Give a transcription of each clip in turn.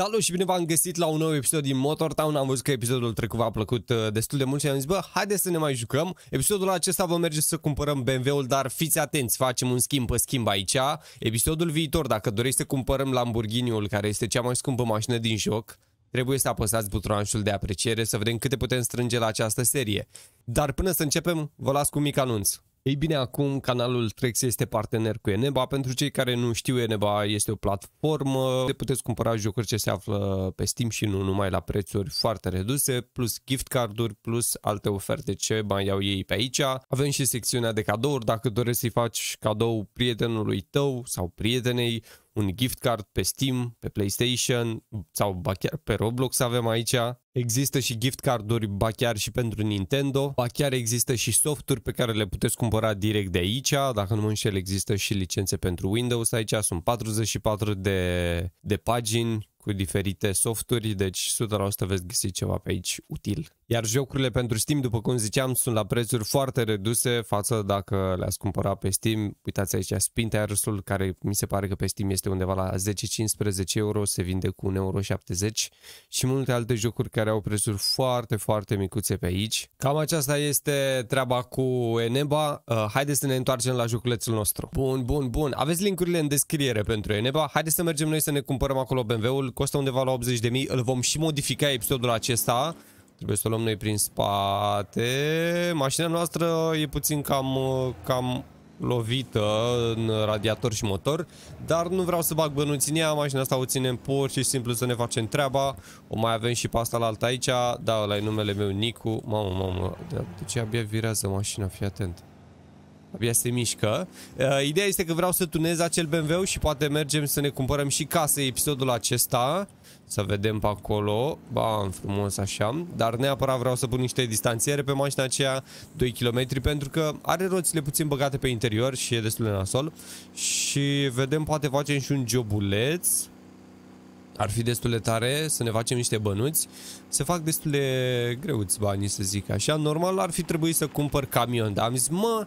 Salut și bine v-am găsit la un nou episod din Motor Town. Am văzut că episodul trecut v-a plăcut uh, destul de mult și am zis, bă, haideți să ne mai jucăm. Episodul acesta vom merge să cumpărăm BMW-ul, dar fiți atenți, facem un schimb pe schimb aici. Episodul viitor, dacă doriți să cumpărăm Lamborghini-ul, care este cea mai scumpă mașină din joc, trebuie să apăsați butonul de apreciere să vedem câte putem strânge la această serie. Dar până să începem, vă las cu un mic anunț. Ei bine, acum canalul Trex este partener cu Eneba. Pentru cei care nu știu, Eneba este o platformă de puteți cumpăra jocuri ce se află pe Steam și nu numai la prețuri foarte reduse, plus gift carduri, plus alte oferte ce mai au ei pe aici. Avem și secțiunea de cadouri, dacă dorești să-i faci cadou prietenului tău sau prietenei, un gift card pe Steam, pe PlayStation sau ba chiar pe Roblox avem aici. Există și gift carduri ba chiar și pentru Nintendo, ba chiar există și softuri pe care le puteți cumpăra direct de aici, dacă nu mă înșel există și licențe pentru Windows aici, sunt 44 de, de pagini cu diferite softuri, deci 100% veți găsi ceva pe aici util. Iar jocurile pentru Steam, după cum ziceam, sunt la prețuri foarte reduse față dacă le-ați cumpăra pe Steam. Uitați aici Spintersul, care mi se pare că pe Steam este undeva la 10-15 euro, se vinde cu 1,70 euro și multe alte jocuri care au prețuri foarte, foarte micuțe pe aici. Cam aceasta este treaba cu Eneba. Uh, haideți să ne întoarcem la joculețul nostru. Bun, bun, bun. Aveți linkurile în descriere pentru Eneba. Haideți să mergem noi să ne cumpărăm acolo BMW-ul Costă undeva la 80.000. Îl vom și modifica episodul acesta. Trebuie să o luăm noi prin spate. Mașina noastră e puțin cam, cam lovită în radiator și motor, dar nu vreau să bag bănuți în ea, mașina asta o ținem pur și simplu să ne facem treaba, o mai avem și pe asta la alta aici, da, la numele meu Nicu, mamă, mamă, de ce abia virează mașina, fii atent. Abia se mișcă. Uh, ideea este că vreau să tunez acel BMW și poate mergem să ne cumpărăm și case episodul acesta. Să vedem pe acolo. Bam, frumos așa. Dar neapărat vreau să pun niște distanțiere pe mașina aceea, 2 km, pentru că are roțile puțin băgate pe interior și e destul de nasol. Și vedem, poate facem și un jobuleț. Ar fi destul de tare să ne facem niște bănuți. Se fac destul de greuți banii, să zic așa. Normal ar fi trebuit să cumpăr camion, dar am zis, mă,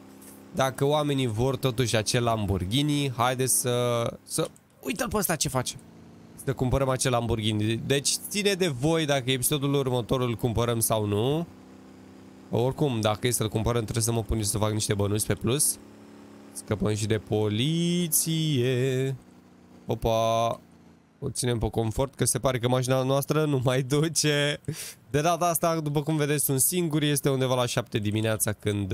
dacă oamenii vor totuși acel Lamborghini, haide să... să... Uite-l pe ăsta ce face. Să cumpărăm acel Lamborghini. Deci ține de voi dacă episodul următor îl cumpărăm sau nu. Oricum, dacă e să-l cumpărăm, trebuie să mă pun și să fac niște bănuți pe plus. Scăpăm și de poliție. Opa! O ținem pe confort, că se pare că mașina noastră nu mai duce. De data asta, după cum vedeți, sunt singur. Este undeva la 7 dimineața când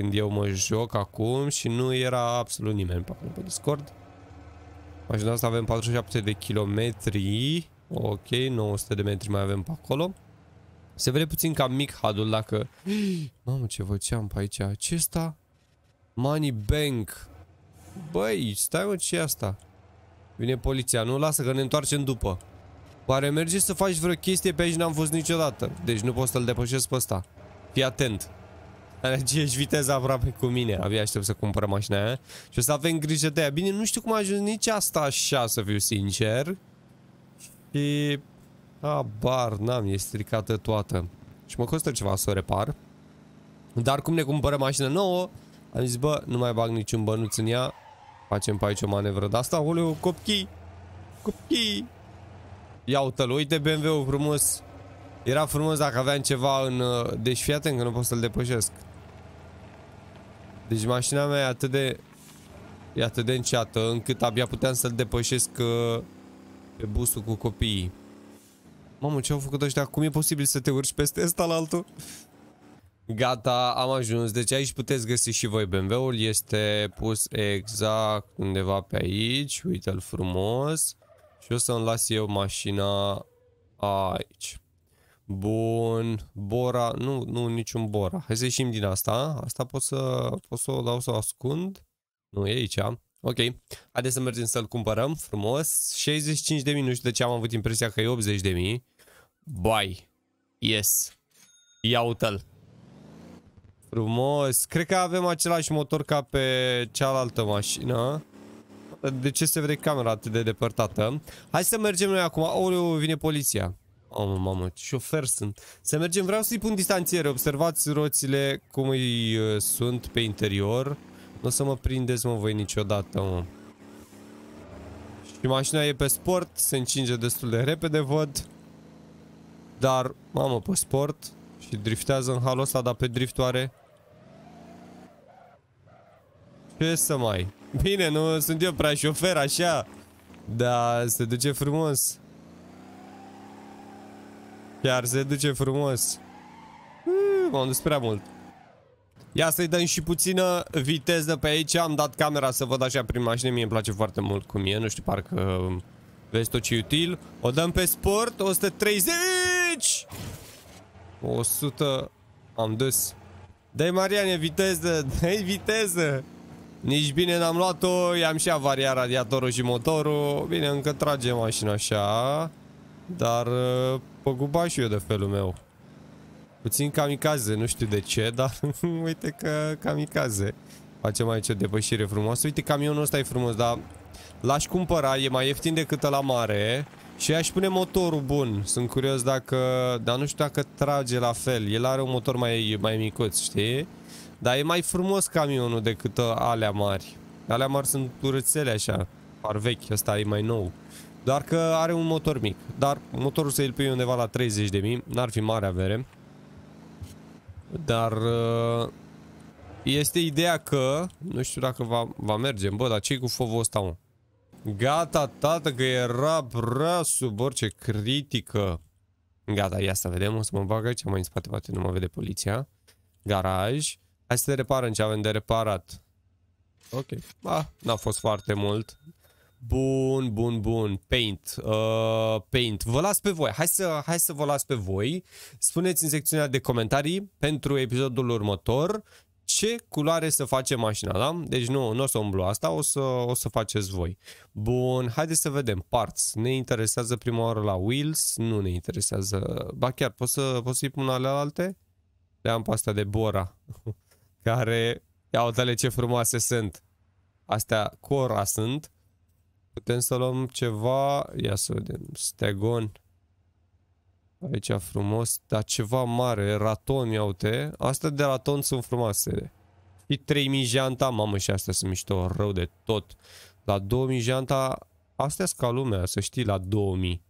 când eu mă joc acum și nu era absolut nimeni pe, acolo pe Discord. Mașina asta avem 47 de kilometri. Ok, 900 de metri mai avem pe acolo. Se vede puțin ca mic hadul dacă... Mamă, ce văceam pe aici. Acesta? Money Bank. Băi, stai mă, ce asta? Vine poliția. Nu, lasă că ne întoarcem după. Oare merge să faci vreo chestie pe aici? N-am fost niciodată. Deci nu poți să-l depășesc pe ăsta. Fii atent. Are aceeași viteză aproape cu mine. Abia aștept să cumpăr mașina aia. Și o să avem grijă de ea. Bine, nu știu cum a ajuns nici asta așa, să fiu sincer. Și... Abar, n-am, e stricată toată. Și mă costă ceva să o repar. Dar cum ne cumpără mașină nouă, am zis, bă, nu mai bag niciun bănuț în ea. Facem pe aici o manevră de asta. Oleu, copchii! Copchii! Ia uite-l, uite BMW-ul frumos. Era frumos dacă aveam ceva în... Deci fii atent că nu pot să-l depășesc. Deci mașina mea e atât de... E atât de înceată încât abia puteam să-l depășesc uh, pe busul cu copiii. Mamă, ce au făcut ăștia? Cum e posibil să te urci peste ăsta la altul? Gata, am ajuns. Deci aici puteți găsi și voi BMW-ul. Este pus exact undeva pe aici. Uite-l frumos. Și o să-mi las eu mașina aici. Bun, Bora, nu, nu niciun Bora. Hai să ieșim din asta. Asta pot să, pot să o dau să o ascund. Nu, e aici. Ok, haideți să mergem să-l cumpărăm frumos. 65 de mii, nu știu de ce am avut impresia că e 80 de mii. Bai, yes, ia uite-l. Frumos, cred că avem același motor ca pe cealaltă mașină. De ce se vede camera atât de depărtată? Hai să mergem noi acum. Aoleu, vine poliția. Mamă, mamă, șofer sunt. Să mergem, vreau să-i pun distanțiere. Observați roțile cum îi uh, sunt pe interior. Nu o să mă prindeți, mă, voi niciodată, mă. Și mașina e pe sport, se încinge destul de repede, văd. Dar, mamă, pe sport și driftează în halul ăsta, dar pe driftoare. Ce să mai? Bine, nu sunt eu prea șofer, așa. Dar se duce frumos. Chiar se duce frumos. Hm, m-am dus prea mult. Ia să-i dăm și puțină viteză pe aici. Am dat camera să văd așa prin mașină. Mie îmi place foarte mult cum e. Nu știu, parcă vezi tot ce util. O dăm pe sport. 130! 100... Am dus. Dai Mariane viteză! Dai viteză! Nici bine n-am luat-o. I-am și avariat radiatorul și motorul. Bine, încă trage mașina așa. Dar Păguba și eu de felul meu. Puțin kamikaze, nu știu de ce, dar uite că kamikaze. Facem aici o depășire frumoasă. Uite, camionul ăsta e frumos, dar l-aș cumpăra, e mai ieftin decât la mare. Și aș pune motorul bun. Sunt curios dacă... Dar nu știu dacă trage la fel. El are un motor mai, mai micuț, știi? Dar e mai frumos camionul decât ă, alea mari. Alea mari sunt urățele așa. Par vechi, ăsta e mai nou. Doar că are un motor mic. Dar motorul să îl pui undeva la 30.000, n-ar fi mare avere. Dar uh, este ideea că, nu știu dacă va, va merge, bă, dar ce cu fovul ăsta, mă? Gata, tată, că era prea sub orice critică. Gata, ia să vedem, o să mă bag aici, mai în spate, poate nu mă vede poliția. Garaj. Hai să reparăm ce avem de reparat. Ok. Ah, n-a fost foarte mult. Bun, bun, bun. Paint. Uh, paint. Vă las pe voi. Hai să, hai să vă las pe voi. Spuneți în secțiunea de comentarii pentru episodul următor ce culoare să face mașina, da? Deci nu, nu o să umblu asta, o să, o să faceți voi. Bun, haideți să vedem. Parts. Ne interesează prima oară la wheels. Nu ne interesează. Ba chiar, pot, să, pot să-i pun alte? Le-am pe asta de Bora. Care, ia uite ce frumoase sunt. Astea Cora sunt. Putem să luăm ceva, ia să vedem, stegon. Aici frumos, dar ceva mare, raton, ia uite. Astea de raton sunt frumoase. Și 3000 janta, mamă, și astea sunt mișto rău de tot. La 2000 janta, astea sunt ca lumea, să știi, la 2000.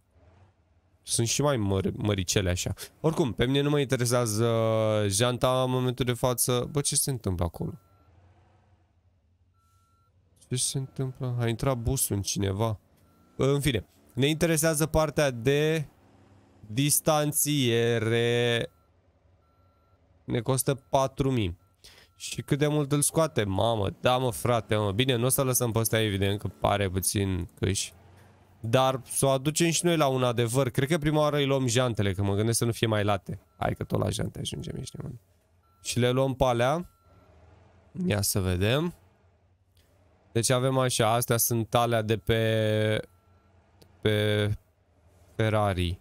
Sunt și mai mări, măricele așa. Oricum, pe mine nu mă interesează janta în momentul de față. Bă, ce se întâmplă acolo? Ce se întâmplă? A intrat busul în cineva. În fine, ne interesează partea de distanțiere. Ne costă 4000. Și cât de mult îl scoate? Mamă, da mă frate, mă. Bine, nu o să lăsăm pe ăsta evident că pare puțin căși. Dar să o aducem și noi la un adevăr. Cred că prima oară îi luăm jantele, că mă gândesc să nu fie mai late. Hai că tot la jante ajungem, ești nimeni. Și le luăm pe alea. Ia să vedem. Deci avem așa, astea sunt alea de pe... pe Ferrari.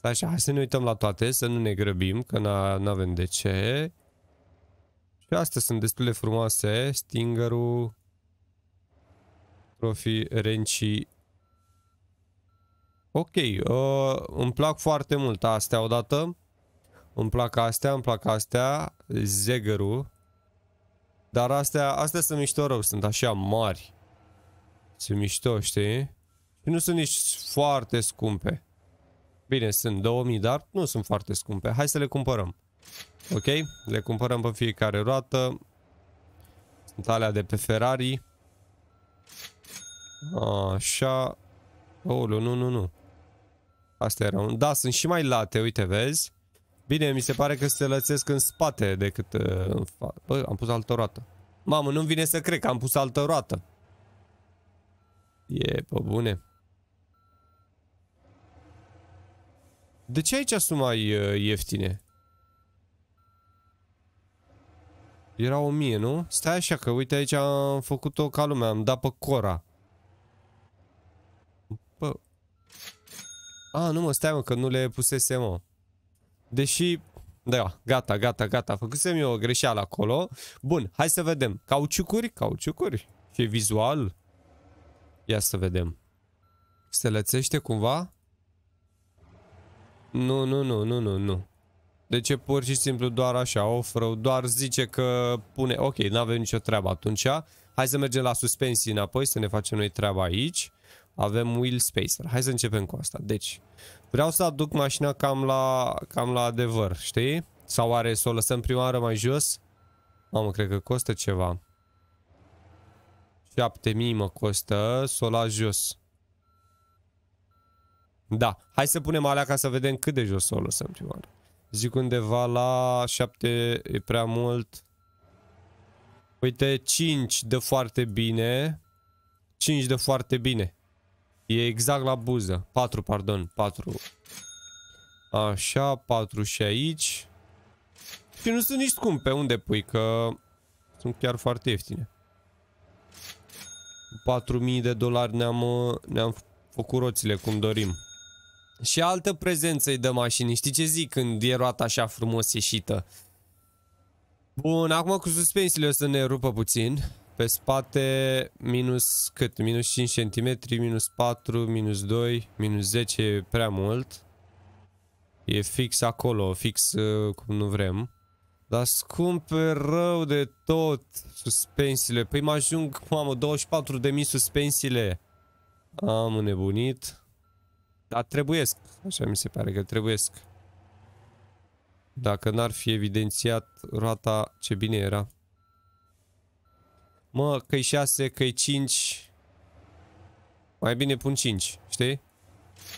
Așa, hai să ne uităm la toate, să nu ne grăbim, că n-avem de ce. Și astea sunt destul de frumoase. Stingerul, Profi, Renci. Ok, uh, îmi plac foarte mult astea odată. Îmi plac astea, îmi plac astea. Zegărul. Dar astea, astea sunt mișto rău, sunt așa mari. Sunt mișto, știi? Și nu sunt nici foarte scumpe. Bine, sunt 2000, dar nu sunt foarte scumpe. Hai să le cumpărăm. Ok? Le cumpărăm pe fiecare roată. Sunt alea de pe Ferrari. Așa. Oh, nu, nu, nu. Asta era un... Da, sunt și mai late, uite, vezi? Bine, mi se pare că se lățesc în spate decât uh, în față. Bă, am pus altă roată. Mamă, nu-mi vine să cred că am pus altă roată. E pe bune. De ce aici sunt mai uh, ieftine? Era 1000, nu? Stai așa că uite aici am făcut-o ca lumea, am dat pe Cora. Bă. A, nu mă, stai mă, că nu le pusese, mă. Deși, da, gata, gata, gata, făcusem eu o greșeală acolo. Bun, hai să vedem. Cauciucuri, cauciucuri. Și vizual. Ia să vedem. Se lățește cumva? Nu, nu, nu, nu, nu, nu. Deci ce pur și simplu doar așa, ofră, doar zice că pune, ok, nu avem nicio treabă atunci. Hai să mergem la suspensii înapoi, să ne facem noi treaba aici. Avem wheel spacer. Hai să începem cu asta. Deci, Vreau să aduc mașina cam la, cam la adevăr, știi? Sau are să o lăsăm prima oară mai jos? Mamă, cred că costă ceva. 7000 mă costă, să o las jos. Da, hai să punem alea ca să vedem cât de jos o lăsăm prima oară. Zic undeva la 7 e prea mult. Uite, 5 de foarte bine. 5 de foarte bine. E exact la buză. 4, pardon, 4. Așa, 4 și aici. Și nu sunt nici scumpe. Unde pui? Că sunt chiar foarte ieftine. 4.000 de dolari ne-am ne -am făcut roțile cum dorim. Și altă prezență îi dă mașinii. Știi ce zic când e roata așa frumos ieșită? Bun, acum cu suspensiile o să ne rupă puțin. Pe spate, minus cât? Minus 5 cm, minus 4, minus 2, minus 10 e prea mult. E fix acolo, fix uh, cum nu vrem. Dar scumpe rău de tot suspensiile. Păi mă ajung, mamă, 24.000 suspensiile. Am nebunit. Dar trebuiesc. Așa mi se pare că trebuiesc. Dacă n-ar fi evidențiat roata, ce bine era. Mă, că 6, că 5. Mai bine pun 5, știi?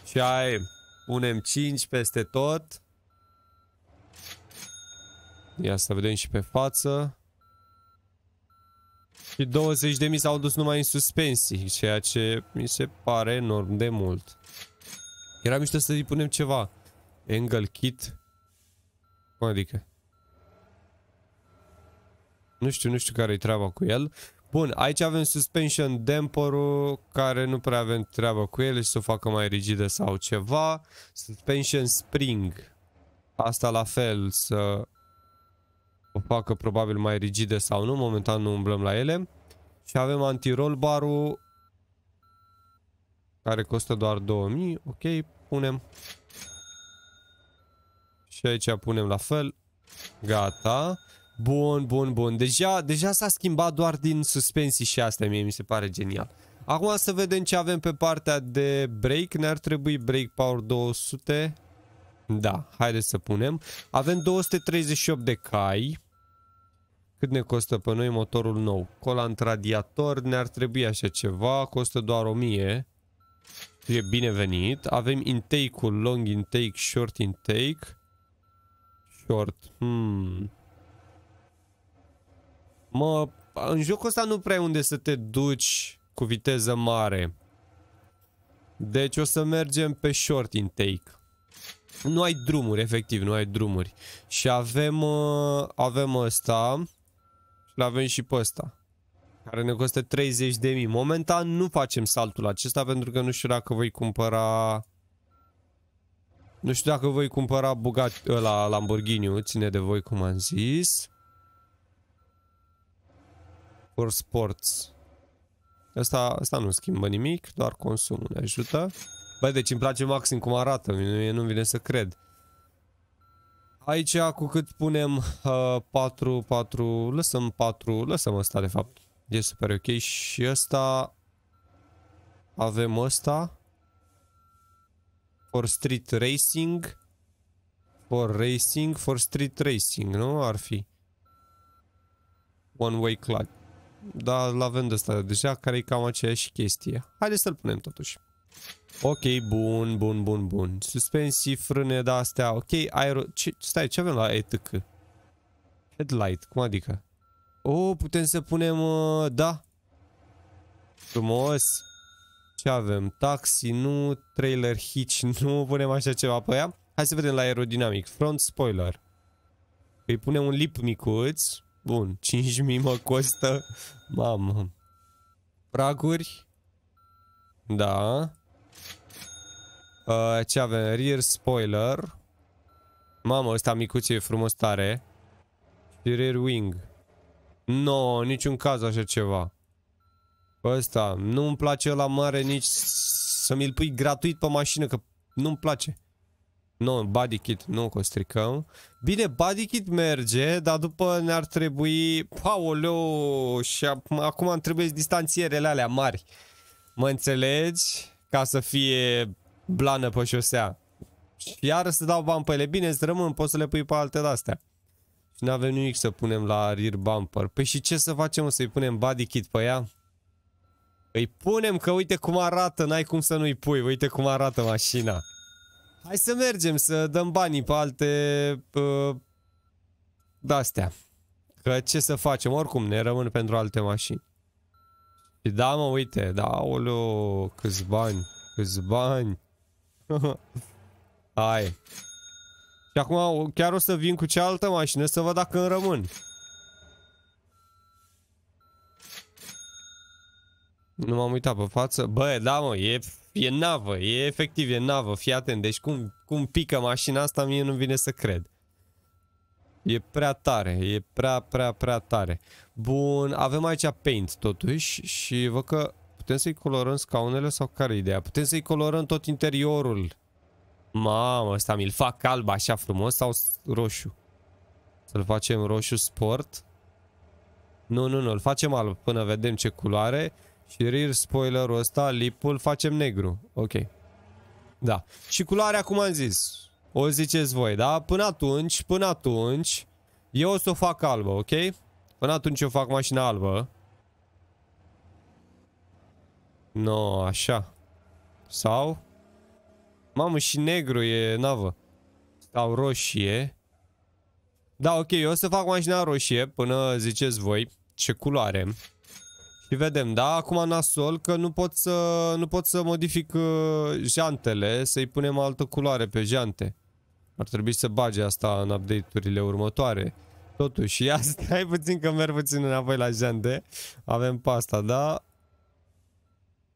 Și ai punem 5 peste tot. Ia să vedem și pe față. Și 20.000 s-au dus numai în suspensii, ceea ce mi se pare enorm de mult. Era mișto să-i punem ceva. Angle kit. Cum adică? Nu știu, nu știu care-i treaba cu el. Bun, aici avem suspension damperul care nu prea avem treaba cu el să o facă mai rigidă sau ceva. Suspension spring. Asta la fel să o facă probabil mai rigide sau nu, momentan nu umblăm la ele. Și avem anti-roll bar-ul care costă doar 2000, ok, punem. Și aici punem la fel. Gata. Bun, bun, bun. Deja, deja s-a schimbat doar din suspensii și astea, mie mi se pare genial. Acum să vedem ce avem pe partea de brake. Ne-ar trebui brake power 200. Da, haideți să punem. Avem 238 de cai. Cât ne costă pe noi motorul nou? Colant radiator, ne-ar trebui așa ceva, costă doar 1000. E binevenit. Avem intake-ul, long intake, short intake. Short, hmm. Mă, în jocul ăsta nu prea unde să te duci cu viteză mare. Deci o să mergem pe short intake. Nu ai drumuri, efectiv, nu ai drumuri. Și avem, uh, avem ăsta și avem și pe ăsta. Care ne costă 30 de mii. Momentan nu facem saltul acesta pentru că nu știu dacă voi cumpăra... Nu știu dacă voi cumpăra Bugatti, la Lamborghini, ține de voi cum am zis. Core Sports. Asta, asta nu schimbă nimic, doar consumul ne ajută. Băi, deci îmi place maxim cum arată, nu-mi vine să cred. Aici cu cât punem uh, 4, 4, lăsăm 4, lăsăm ăsta de fapt. E super ok și ăsta avem ăsta for street racing for racing for street racing, nu? Ar fi one way clutch. Dar la de asta deja, care e cam aceeași chestie. Haideți să-l punem totuși. Ok, bun, bun, bun, bun. Suspensii, frâne, da, astea, ok. Aero... Ce... Stai, ce avem la ETC? Headlight, cum adică? Oh, putem să punem... Uh, da. Frumos. Ce avem? Taxi, nu. Trailer hitch, nu. Punem așa ceva pe păi ea. Hai să vedem la aerodinamic. Front spoiler. Îi păi punem un lip micuț. Bun, 5.000 mă costă. Mamă. Praguri. Da. Uh, ce avem? Rear spoiler. Mamă, ăsta micuț e frumos tare. Și rear wing. Nu, no, niciun caz așa ceva. Ăsta, nu-mi place la mare nici să mi-l pui gratuit pe mașină, că nu-mi place. Nu, body kit nu o stricăm. Bine, body kit merge, dar după ne-ar trebui... Paolo, și acum îmi trebuie distanțierele alea mari. Mă înțelegi? Ca să fie blană pe șosea. Și iar să dau bani pe ele. Bine, îți rămân, poți să le pui pe alte de-astea. Și nu avem nimic să punem la rear bumper. Păi și ce să facem? Să-i punem body kit pe ea? Îi punem că uite cum arată, n-ai cum să nu-i pui, uite cum arată mașina. Hai să mergem, să dăm banii pe alte... Uh, de-astea. Că ce să facem? Oricum, ne rămân pentru alte mașini. Și da, mă, uite, da, oleo, câți bani, câți bani. Hai. Și acum chiar o să vin cu cealaltă mașină să văd dacă îmi rămân. Nu m-am uitat pe față. Bă, da, mă, e E navă, e efectiv, e navă, fii atent. Deci cum, cum pică mașina asta, mie nu vine să cred. E prea tare, e prea, prea, prea tare. Bun, avem aici paint totuși și văd că putem să-i colorăm scaunele sau care ideea? Putem să-i colorăm tot interiorul. Mamă, ăsta mi-l fac alb așa frumos sau roșu? Să-l facem roșu sport? Nu, nu, nu, îl facem alb până vedem ce culoare. Și spoilerul ăsta, lipul, facem negru. Ok. Da. Și culoarea, cum am zis, o ziceți voi, da? Până atunci, până atunci, eu o să o fac albă, ok? Până atunci eu fac mașina albă. No, așa. Sau? Mamă, și negru e navă. Sau roșie. Da, ok, eu o să fac mașina roșie până ziceți voi ce culoare. Și vedem, da? Acum nasol că nu pot să, nu pot să modific uh, jantele, să-i punem altă culoare pe jante. Ar trebui să bage asta în update-urile următoare. Totuși, ia stai puțin că merg puțin înapoi la jante. Avem pasta, da?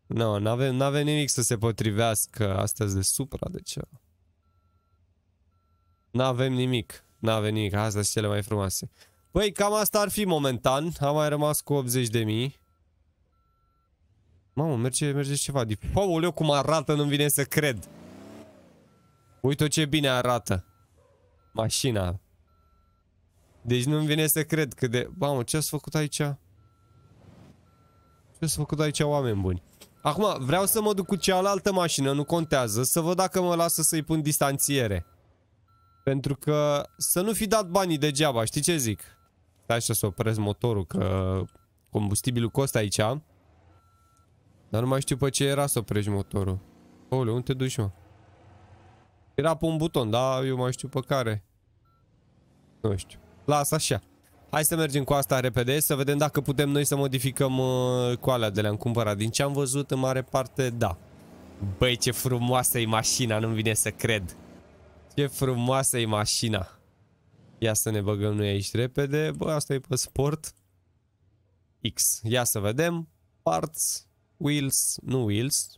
Nu, no, n-avem -avem nimic să se potrivească astăzi de supra, de ce? N-avem nimic. N-avem nimic. Astea sunt cele mai frumoase. Băi, cam asta ar fi momentan. Am mai rămas cu 80 de mii. Mamă, merge, merge ceva. Pauleu, păi, cum arată, nu-mi vine să cred. Uite-o ce bine arată. Mașina. Deci nu-mi vine să cred că de... Mamă, ce-ați făcut aici? Ce-ați făcut aici, oameni buni? Acum, vreau să mă duc cu cealaltă mașină, nu contează, să văd dacă mă lasă să-i pun distanțiere. Pentru că să nu fi dat banii degeaba, știi ce zic? Stai să opresc motorul, că combustibilul costă aici. Dar nu mai știu pe ce era să oprești motorul. Ole, unde te duci, mă? Era pe un buton, da? Eu mai știu pe care. Nu știu. Las așa. Hai să mergem cu asta repede, să vedem dacă putem noi să modificăm uh, cu alea de le-am cumpărat. Din ce am văzut, în mare parte, da. Băi, ce frumoasă e mașina, nu-mi vine să cred. Ce frumoasă e mașina. Ia să ne băgăm noi aici repede. Bă, asta e pe sport. X. Ia să vedem. Parts. Wills, nu Wills,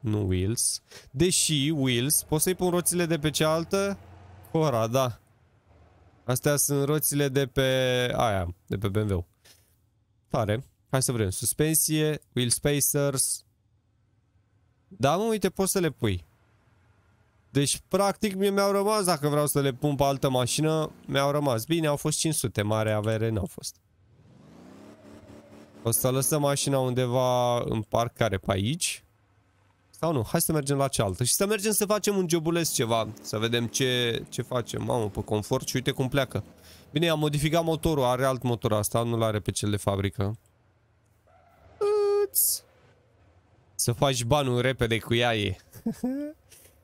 nu Wills, Deși Wills, pot să-i pun roțile de pe cealaltă? Cora, da. Astea sunt roțile de pe aia, de pe BMW. Tare. Hai să vrem. Suspensie, wheel spacers. Da, mă, uite, poți să le pui. Deci, practic, mie mi-au rămas, dacă vreau să le pun pe altă mașină, mi-au rămas. Bine, au fost 500, mare avere n-au fost. O să lăsăm mașina undeva în parcare pe aici. Sau nu, hai să mergem la cealaltă și să mergem să facem un jobules ceva, să vedem ce, ce facem. Mamă, pe confort și uite cum pleacă. Bine, am modificat motorul, are alt motor asta, nu-l are pe cel de fabrică. Uț. Să faci banul repede cu ea e.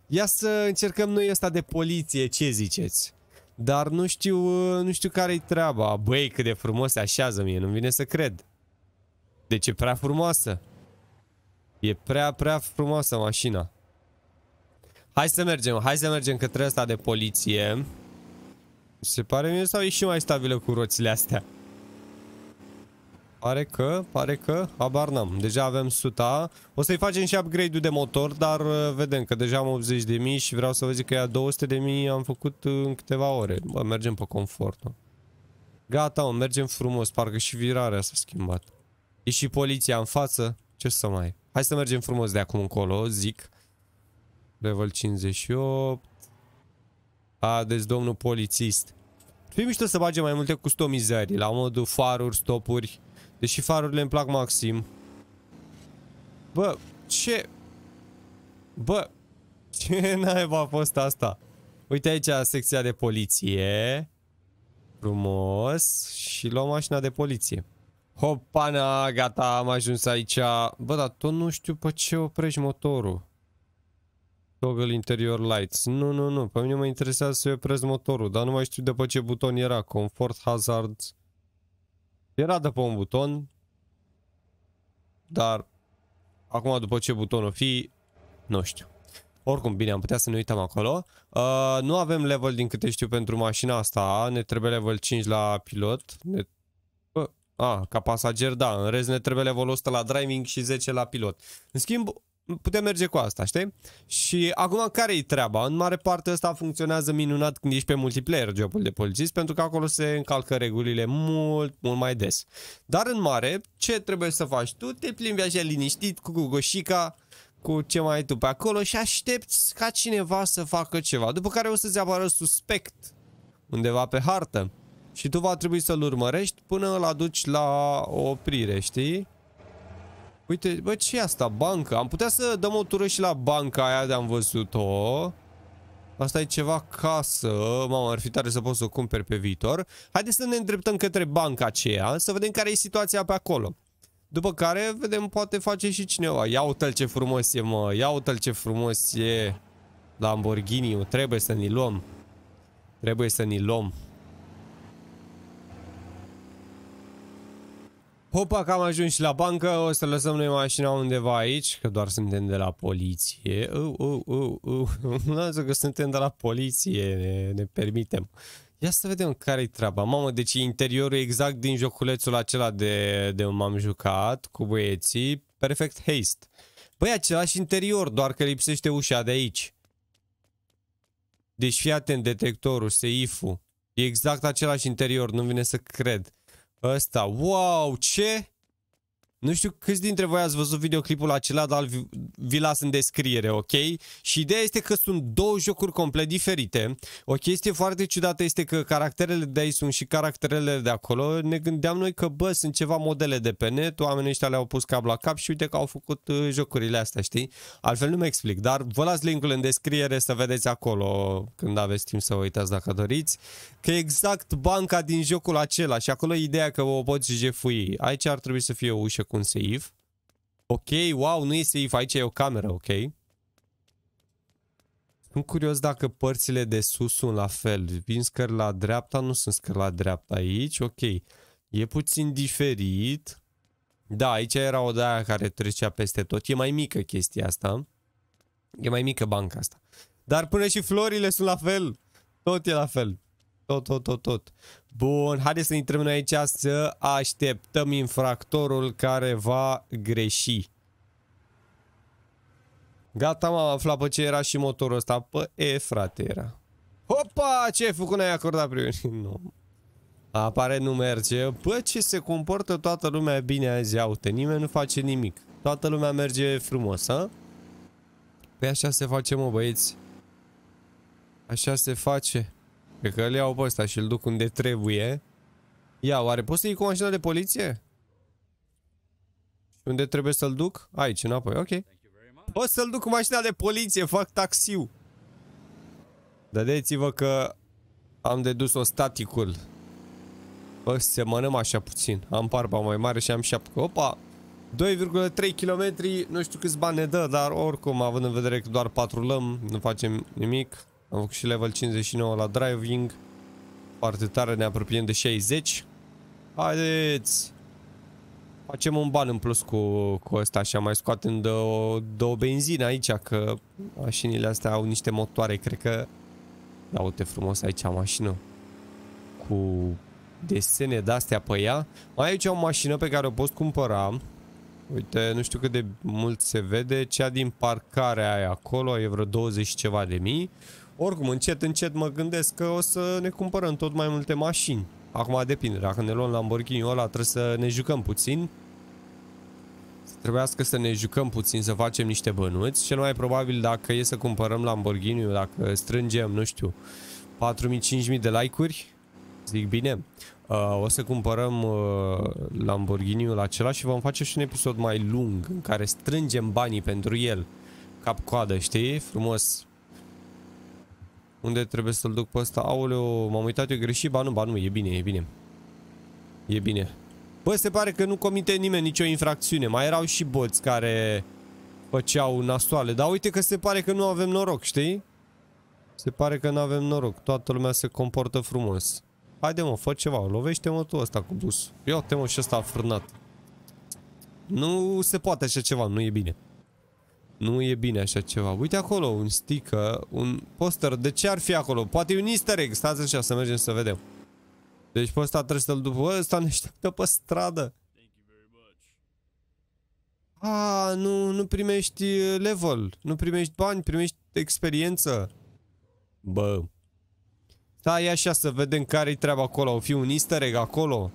Ia să încercăm noi ăsta de poliție, ce ziceți? Dar nu știu, nu știu care-i treaba. Băi, cât de frumos se așează mie, nu-mi vine să cred. Deci e prea frumoasă. E prea, prea frumoasă mașina. Hai să mergem, hai să mergem către asta de poliție. Se pare mie sau e și mai stabilă cu roțile astea? Pare că, pare că, abar n-am. Deja avem suta. O să-i facem și upgrade-ul de motor, dar uh, vedem că deja am mii și vreau să vă zic că ea 200.000 am făcut uh, în câteva ore. Bă, mergem pe confort. Gata, mă, mergem frumos, parcă și virarea s-a schimbat. E și poliția în față. Ce să mai... Hai să mergem frumos de acum încolo, zic. Level 58. A, deci domnul polițist. Fii mișto să bage mai multe customizări, la modul faruri, stopuri. Deși farurile îmi plac maxim. Bă, ce... Bă, ce naiba a fost asta? Uite aici secția de poliție. Frumos. Și luăm mașina de poliție. Hopana, gata, am ajuns aici. Bă, dar tot nu știu pe ce oprești motorul. Toggle interior lights. Nu, nu, nu. Pe mine mă interesează să opresc motorul, dar nu mai știu de pe ce buton era. Comfort, hazard. Era de pe un buton. Dar acum după ce buton o fi, nu știu. Oricum, bine, am putea să ne uităm acolo. Uh, nu avem level din câte știu pentru mașina asta. Ne trebuie level 5 la pilot. Ne a, ca pasager, da. În rest ne trebuie level 100 la driving și 10 la pilot. În schimb, putem merge cu asta, știi? Și acum care-i treaba? În mare parte asta funcționează minunat când ești pe multiplayer jobul de polițist, pentru că acolo se încalcă regulile mult, mult mai des. Dar în mare, ce trebuie să faci tu? Te plimbi așa liniștit cu gogoșica, cu ce mai ai tu pe acolo și aștepți ca cineva să facă ceva. După care o să-ți apară suspect undeva pe hartă. Și tu va trebui să-l urmărești până îl aduci la oprire, știi? Uite, bă, ce asta? Bancă. Am putea să dăm o tură și la banca aia de-am văzut-o. Asta e ceva casă. Mamă, ar fi tare să pot să o cumperi pe viitor. Haideți să ne îndreptăm către banca aceea, să vedem care e situația pe acolo. După care, vedem, poate face și cineva. Ia uite-l ce frumos e, mă. Ia uite-l ce frumos e Lamborghini. -ul. Trebuie să ni luăm. Trebuie să ni luăm. Hopa că am ajuns și la bancă, o să lăsăm noi mașina undeva aici, că doar suntem de la poliție. Uh, uh, uh, uh. Lasă că suntem de la poliție, ne, ne permitem. Ia să vedem care-i treaba. Mamă, deci interiorul exact din joculețul acela de, de m-am jucat cu băieții. Perfect haste. Băi, același interior, doar că lipsește ușa de aici. Deci fii atent, detectorul, seif-ul. E exact același interior, nu vine să cred. Ăsta, wow, ce? Nu știu câți dintre voi ați văzut videoclipul acela, dar vi las în descriere, ok? Și ideea este că sunt două jocuri complet diferite. O chestie foarte ciudată este că caracterele de aici sunt și caracterele de acolo. Ne gândeam noi că, bă, sunt ceva modele de pe net, oamenii ăștia le-au pus cap la cap și uite că au făcut uh, jocurile astea, știi? Altfel nu mă explic, dar vă las linkul în descriere să vedeți acolo când aveți timp să vă uitați dacă doriți. Că exact banca din jocul acela și acolo e ideea că o poți jefui. Aici ar trebui să fie o ușă cu un save. Ok, wow, nu e save, aici e o cameră, ok. Sunt curios dacă părțile de sus sunt la fel. Vin scări la dreapta, nu sunt scări la dreapta aici, ok. E puțin diferit. Da, aici era o daia care trecea peste tot. E mai mică chestia asta. E mai mică banca asta. Dar până și florile sunt la fel. Tot e la fel. Tot, tot, tot, tot. Bun, haideți să intrăm noi aici să așteptăm infractorul care va greși. Gata, m-am aflat pe ce era și motorul ăsta. Pă, E, frate, era. Hopa, ce ai făcut? N-ai acordat primul? Nu. Apare nu merge. Bă, ce se comportă toată lumea bine azi, aute. Nimeni nu face nimic. Toată lumea merge frumos, ha? Păi așa se face, mă, băieți. Așa se face. Cred că îl iau pe ăsta și îl duc unde trebuie. Ia, oare poți să iei cu mașina de poliție? Unde trebuie să-l duc? Aici, înapoi, ok. Poți să-l duc cu mașina de poliție, fac taxiu. Dădeți-vă că am dedus-o staticul. Bă, semănăm așa puțin. Am parba mai mare și am șapcă. Opa! 2,3 km, nu știu câți bani ne dă, dar oricum, având în vedere că doar patrulăm, nu facem nimic. Am făcut și level 59 la driving. Foarte tare, ne apropiem de 60. Haideți! Facem un ban în plus cu, cu ăsta, așa, mai scoatem două, două benzine aici, că mașinile astea au niște motoare, cred că... Da, uite frumos aici mașină. Cu desene de-astea pe ea. Mai aici o mașină pe care o poți cumpăra Uite, nu știu cât de mult se vede, cea din parcare aia acolo e vreo 20 ceva de mii. Oricum, încet, încet mă gândesc că o să ne cumpărăm tot mai multe mașini. Acum depinde, dacă ne luăm lamborghini ăla trebuie să ne jucăm puțin. trebuiască să ne jucăm puțin, să facem niște bănuți. Cel mai probabil dacă e să cumpărăm lamborghini dacă strângem, nu știu, 4.000-5.000 de like-uri, zic bine, Uh, o să cumpărăm uh, Lamborghini-ul acela și vom face și un episod mai lung în care strângem banii pentru el. Cap-coadă, știi? Frumos. Unde trebuie să-l duc pe ăsta? Aoleu, m-am uitat eu greșit? Ba nu, ba nu, e bine, e bine. E bine. Bă, se pare că nu comite nimeni nicio infracțiune. Mai erau și boți care făceau nasoale. Dar uite că se pare că nu avem noroc, știi? Se pare că nu avem noroc. Toată lumea se comportă frumos. Haide mă, fă ceva, lovește-mă tu ăsta cu dus. Ia-te mă și ăsta a frânat. Nu se poate așa ceva, nu e bine. Nu e bine așa ceva. Uite acolo, un sticker, un poster. De ce ar fi acolo? Poate e un easter egg. Stați așa să mergem să vedem. Deci pe ăsta trebuie să-l după ăsta, ne așteaptă pe stradă. A, nu, nu primești level, nu primești bani, primești experiență. Bă, Stai da, așa să vedem care-i treaba acolo. O fi un easter egg acolo?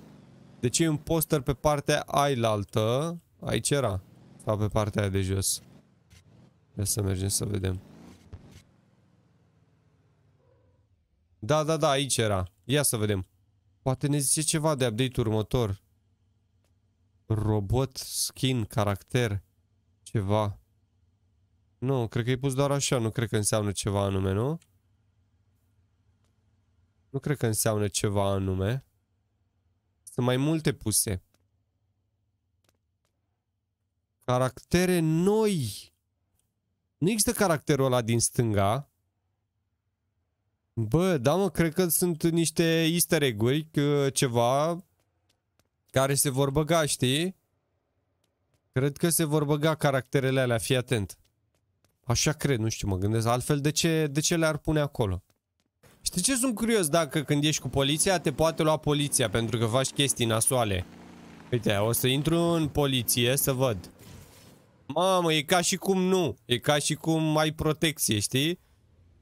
Deci e un poster pe partea ailaltă. Aici era. Sau pe partea aia de jos. Ia să mergem să vedem. Da, da, da, aici era. Ia să vedem. Poate ne zice ceva de update următor. Robot, skin, caracter, ceva. Nu, cred că e pus doar așa, nu cred că înseamnă ceva anume, nu? Nu cred că înseamnă ceva anume. Sunt mai multe puse. Caractere noi. Nu există caracterul ăla din stânga. Bă, da mă, cred că sunt niște easter egg-uri, ceva care se vor băga, știi? Cred că se vor băga caracterele alea, fii atent. Așa cred, nu știu, mă gândesc. Altfel, de ce, de ce le-ar pune acolo? Știi ce sunt curios dacă când ești cu poliția, te poate lua poliția pentru că faci chestii nasoale. Uite, o să intru în poliție să văd. Mamă, e ca și cum nu. E ca și cum ai protecție, știi?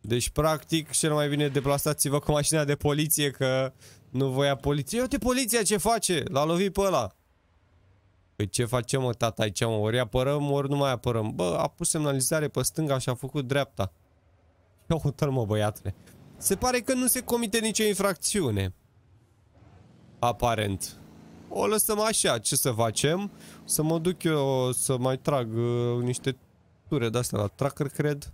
Deci, practic, cel mai bine deplasați-vă cu mașina de poliție că nu voia poliție. Uite, poliția ce face? L-a lovit pe ăla. Păi ce facem, mă, tata, aici, mă? Ori apărăm, ori nu mai apărăm. Bă, a pus semnalizare pe stânga și a făcut dreapta. Ia o mă, băiatule. Se pare că nu se comite nicio infracțiune. Aparent. O lăsăm așa, ce să facem? Să mă duc eu să mai trag uh, niște ture de-astea la tracker, cred.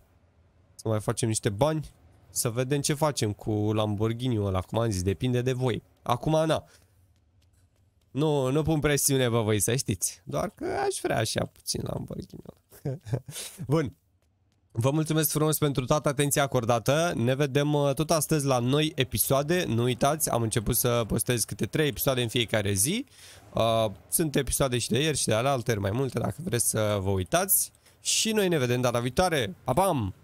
Să mai facem niște bani. Să vedem ce facem cu Lamborghini-ul ăla, cum am zis, depinde de voi. Acum, na. Nu, nu pun presiune pe voi, să știți. Doar că aș vrea așa puțin Lamborghini-ul Bun. Vă mulțumesc frumos pentru toată atenția acordată. Ne vedem uh, tot astăzi la noi episoade. Nu uitați, am început să postez câte 3 episoade în fiecare zi. Uh, sunt episoade și de ieri și de alaltă, mai multe dacă vreți să vă uitați. Și noi ne vedem data viitoare. Pa, pam!